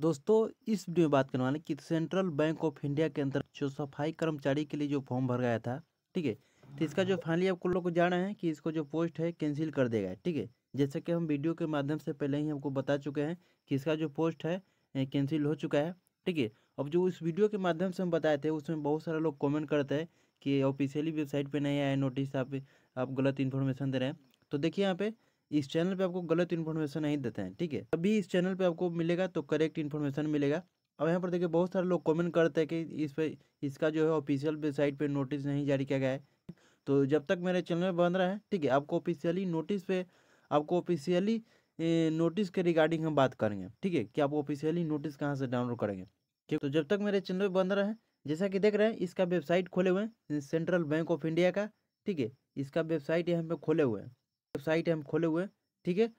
दोस्तों इस वीडियो में बात करने वाले कि सेंट्रल बैंक ऑफ इंडिया के अंदर जो सफाई कर्मचारी के लिए जो फॉर्म भर गया था ठीक है तो इसका जो फाइनली आपको लोग को जाना है कि इसको जो पोस्ट है कैंसिल कर देगा ठीक है जैसे कि हम वीडियो के माध्यम से पहले ही हमको बता चुके हैं कि इसका जो पोस्ट है कैंसिल हो चुका है ठीक है अब जो उस वीडियो के माध्यम से हम बताए थे उसमें बहुत सारे लोग कॉमेंट करते हैं कि ऑफिशियली वेबसाइट पर नहीं आए नोटिस आप आप गलत इन्फॉर्मेशन दे रहे हैं तो देखिए यहाँ पे इस चैनल पे आपको गलत इन्फॉर्मेशन नहीं देते हैं ठीक है अभी इस चैनल पे आपको मिलेगा तो करेक्ट इन्फॉर्मेशन मिलेगा अब यहाँ पर देखिए बहुत सारे लोग कमेंट करते हैं कि इस पर इसका जो है ऑफिशियल वेबसाइट पे नोटिस नहीं जारी किया गया है तो जब तक मेरे चैनल बन रहा है ठीक है आपको ऑफिशियली नोटिस पे आपको ऑफिशियली नोटिस के रिगार्डिंग हम बात करेंगे ठीक है कि आप ऑफिशियली नोटिस कहाँ से डाउनलोड करेंगे तो जब तक मेरे चैनल बन रहा है जैसा कि देख रहे हैं इसका वेबसाइट खोले हुए हैं सेंट्रल बैंक ऑफ इंडिया का ठीक है इसका वेबसाइट यहाँ पे खोले हुए हैं वेबसाइट हम खोले हुए ठीक है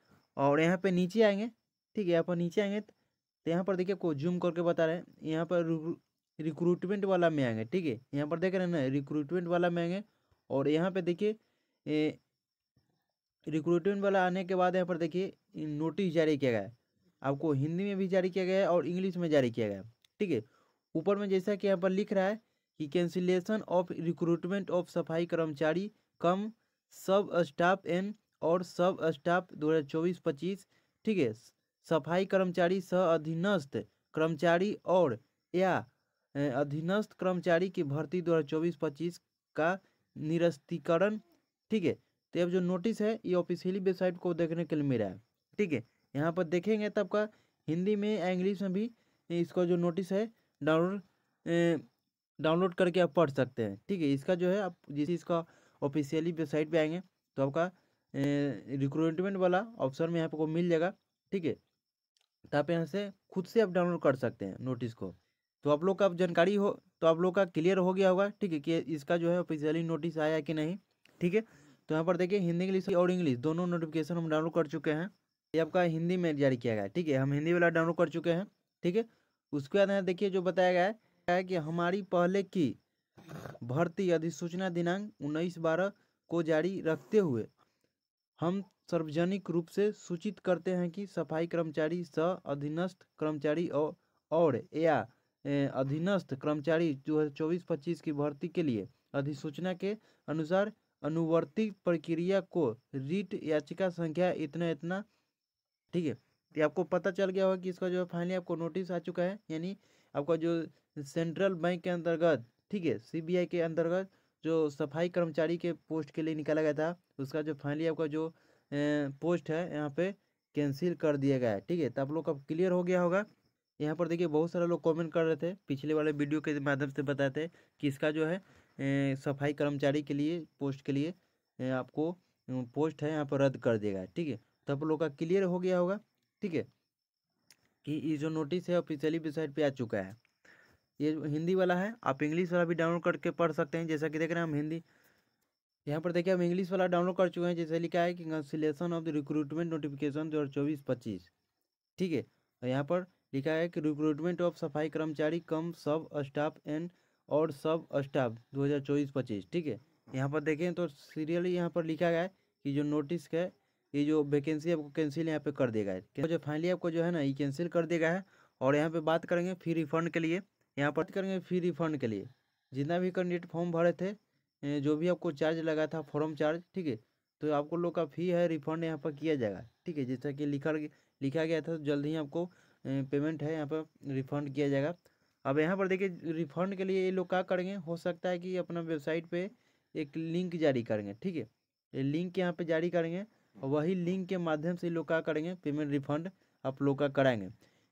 और यहाँ पे नीचे आएंगे ठीक है यहाँ पर नीचे आएंगे तो, तो यहाँ पर देखिए आपको जूम करके बता रहे हैं यहाँ पर रिक्रूटमेंट वाला में आएंगे ठीक है यहाँ पर देख रहे हैं ना रिक्रूटमेंट वाला में आएंगे और यहाँ पे देखिए रिक्रूटमेंट वाला आने के बाद यहाँ पर देखिए नोटिस जारी किया गया आपको हिंदी में भी जारी किया गया और इंग्लिश में जारी किया गया ठीक है ऊपर में जैसा कि यहाँ पर लिख रहा है कि कैंसिलेशन ऑफ रिक्रूटमेंट ऑफ सफाई कर्मचारी कम सब स्टाफ एंड और सब स्टाफ दो हज़ार चौबीस पच्चीस ठीक है सफाई कर्मचारी सह अधीनस्थ कर्मचारी और या अधीनस्थ कर्मचारी की भर्ती दो हज़ार चौबीस पच्चीस का निरस्तीकरण ठीक है तो अब जो नोटिस है ये ऑफिशियली वेबसाइट को देखने के लिए मिला है ठीक है यहाँ पर देखेंगे तब का हिंदी में या इंग्लिश में भी इसका जो नोटिस है डाउनलोड डाउनलोड करके आप पढ़ सकते हैं ठीक है इसका जो है आप जिस इसका ऑफिशियली वेबसाइट पे आएंगे तो आपका रिक्रूटमेंट वाला ऑप्शन में यहाँ पर को मिल जाएगा ठीक है तो आप यहाँ से खुद से आप डाउनलोड कर सकते हैं नोटिस को तो आप लोग का अब जानकारी हो तो आप लोग का क्लियर हो गया होगा ठीक है कि इसका जो है ऑफिशियली नोटिस आया कि नहीं ठीक है तो यहाँ पर देखिए हिंदी इंग्लिश और इंग्लिश दोनों नोटिफिकेशन हम डाउनलोड कर चुके हैं ये आपका हिंदी में जारी किया गया ठीक है हम हिंदी वाला डाउनलोड कर चुके हैं ठीक है उसके बाद यहाँ देखिए जो बताया गया है कि हमारी पहले की भर्ती अधिसूचना दिनांक उन्नीस बारह को जारी रखते हुए हम सार्वजनिक रूप से सूचित करते हैं कि सफाई कर्मचारी स अधीनस्थ कर्मचारी और, और या अधीनस्थ कर्मचारी जो है चौबीस पच्चीस की भर्ती के लिए अधिसूचना के अनुसार अनुवर्ती प्रक्रिया को रीट याचिका संख्या इतना इतना ठीक है तो आपको पता चल गया होगा कि इसका जो है फाइनली आपको नोटिस आ चुका है यानी आपका जो सेंट्रल बैंक के अंतर्गत ठीक है सीबीआई के अंतर्गत जो सफाई कर्मचारी के पोस्ट के लिए निकाला गया था उसका जो फाइनली आपका जो पोस्ट है यहाँ पे कैंसिल कर दिया गया है ठीक है तो आप लोग का क्लियर हो गया होगा यहाँ पर देखिए बहुत सारे लोग कमेंट कर रहे थे पिछले वाले वीडियो के माध्यम से बताए थे कि इसका जो है सफाई कर्मचारी के लिए पोस्ट के लिए आपको पोस्ट है यहाँ पर रद्द कर दिया गया ठीक है तो आप लोग का क्लियर हो गया होगा ठीक है कि ये जो नोटिस है ऑफिशियली वेबसाइट पर आ चुका है ये हिंदी वाला है आप इंग्लिश वाला भी डाउनलोड करके पढ़ सकते हैं जैसा कि देख रहे हैं हम हिंदी यहाँ पर देखिए हम इंग्लिश वाला डाउनलोड कर चुके हैं जैसे लिखा है कि cancellation of the recruitment notification दो हज़ार चौबीस पच्चीस ठीक है और यहाँ पर लिखा है कि रिक्रूटमेंट ऑफ सफाई कर्मचारी कम सब स्टाफ एंड और सब स्टाफ दो हज़ार चौबीस पच्चीस ठीक है यहाँ पर देखें तो सीरियली यहाँ पर लिखा गया है कि जो नोटिस है ये जो वैकेंसी आपको कैंसिल यहाँ पे कर देगा जो फाइनली आपको जो है ना ये कैंसिल कर देगा है और यहाँ पे बात करेंगे फिर रिफंड के लिए यहाँ पर करेंगे फी रिफंड के लिए जितना भी कैंडिडेट फॉर्म भरे थे जो भी आपको चार्ज लगा था फॉर्म चार्ज ठीक है तो आपको लोग का फी है रिफंड यहाँ पर किया जाएगा ठीक है जैसा कि लिखा लिखा गया था तो जल्द ही आपको पेमेंट है यहाँ पर रिफंड किया जाएगा अब यहाँ पर देखिए रिफंड के लिए ये लोग क्या करेंगे हो सकता है कि अपना वेबसाइट पर एक लिंक जारी करेंगे ठीक है ये लिंक यहाँ पर जारी करेंगे वही लिंक के माध्यम से लोग क्या करेंगे पेमेंट रिफंड आप लोग का कराएंगे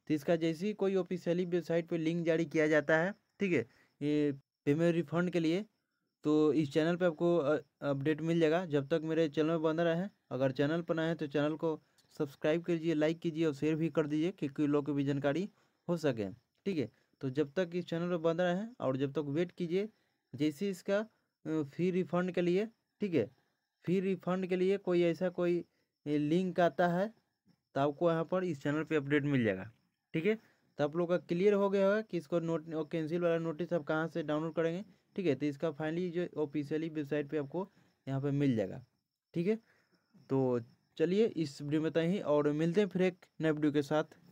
तो इसका जैसे ही कोई ऑफिशियली वेबसाइट पर लिंक जारी किया जाता है ठीक है ये पेमेंट रिफंड के लिए तो इस चैनल पे आपको अपडेट मिल जाएगा जब तक मेरे चैनल में बंद रहे हैं अगर चैनल पर आए हैं तो चैनल को सब्सक्राइब कीजिए लाइक कीजिए और शेयर भी कर दीजिए कोई लोगों की भी जानकारी हो सके ठीक है तो जब तक इस चैनल पर बंद रहे और जब तक वेट कीजिए जैसे इसका फी रिफंड के लिए ठीक है फी रिफंड के लिए कोई ऐसा कोई लिंक आता है तो आपको यहाँ पर इस चैनल पर अपडेट मिल जाएगा ठीक है तो आप लोग का क्लियर हो गया होगा कि इसको नोट कैंसिल वाला नोटिस आप कहाँ से डाउनलोड करेंगे ठीक है तो इसका फाइनली जो ऑफिशियली वेबसाइट पे आपको यहाँ पे मिल जाएगा ठीक है तो चलिए इस वीडियो में तय ही और मिलते हैं फिर एक नए वीडियो के साथ